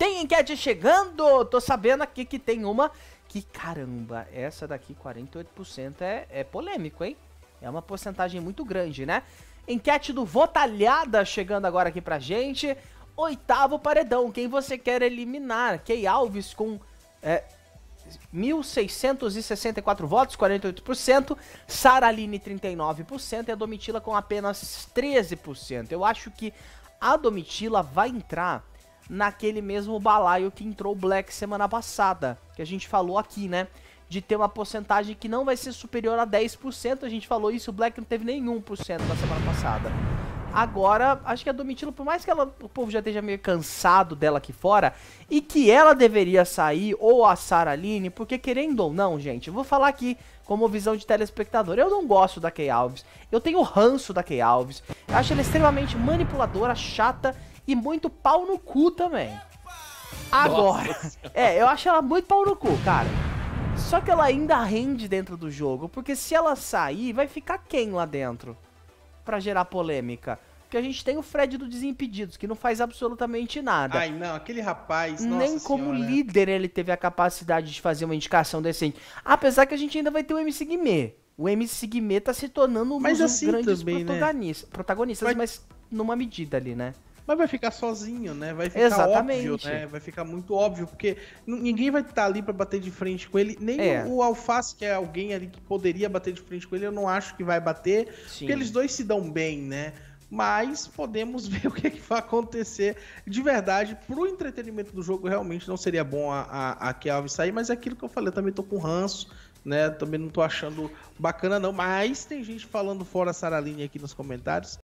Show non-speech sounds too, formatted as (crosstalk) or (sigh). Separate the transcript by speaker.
Speaker 1: Tem enquete chegando! Tô sabendo aqui que tem uma que, caramba, essa daqui, 48%, é, é polêmico, hein? É uma porcentagem muito grande, né? Enquete do Votalhada chegando agora aqui pra gente. Oitavo paredão, quem você quer eliminar? Key Alves com é, 1.664 votos, 48%. Saraline, 39%. E a Domitila com apenas 13%. Eu acho que a Domitila vai entrar naquele mesmo balaio que entrou o Black semana passada, que a gente falou aqui, né? De ter uma porcentagem que não vai ser superior a 10%, a gente falou isso, o Black não teve nenhum por cento na semana passada. Agora, acho que é a Domitila, por mais que ela, o povo já esteja meio cansado dela aqui fora, e que ela deveria sair, ou a Saraline, porque querendo ou não, gente, eu vou falar aqui como visão de telespectador. Eu não gosto da Key Alves, eu tenho ranço da Key Alves, eu acho ela extremamente manipuladora, chata e muito pau no cu também. Agora, Nossa. é, eu acho ela muito pau no cu, cara. Só que ela ainda rende dentro do jogo, porque se ela sair, vai ficar quem lá dentro? Pra gerar polêmica. Porque a gente tem o Fred do Desimpedidos, que não faz absolutamente nada. Ai, não, aquele rapaz. Nem como senhora. líder ele teve a capacidade de fazer uma indicação decente. Apesar que a gente ainda vai ter o MC Guimê. O MC Guimê tá se tornando um dos assim grandes também, né? protagonistas, né? protagonistas mas... mas numa medida ali, né? mas vai ficar sozinho, né? Vai ficar Exatamente. óbvio, né?
Speaker 2: Vai ficar muito óbvio, porque ninguém vai estar tá ali para bater de frente com ele, nem é. o Alface, que é alguém ali que poderia bater de frente com ele, eu não acho que vai bater, Sim. porque eles dois se dão bem, né? mas podemos (laughs) ver o que, é que, vai acontecer de verdade. Pro entretenimento do jogo, realmente não seria bom a, a, a Kelvin sair, mas é aquilo que eu falei, eu também tô com ranço, né? Também não tô achando bacana, não. Mas tem gente falando fora a Saraline aqui nos comentários.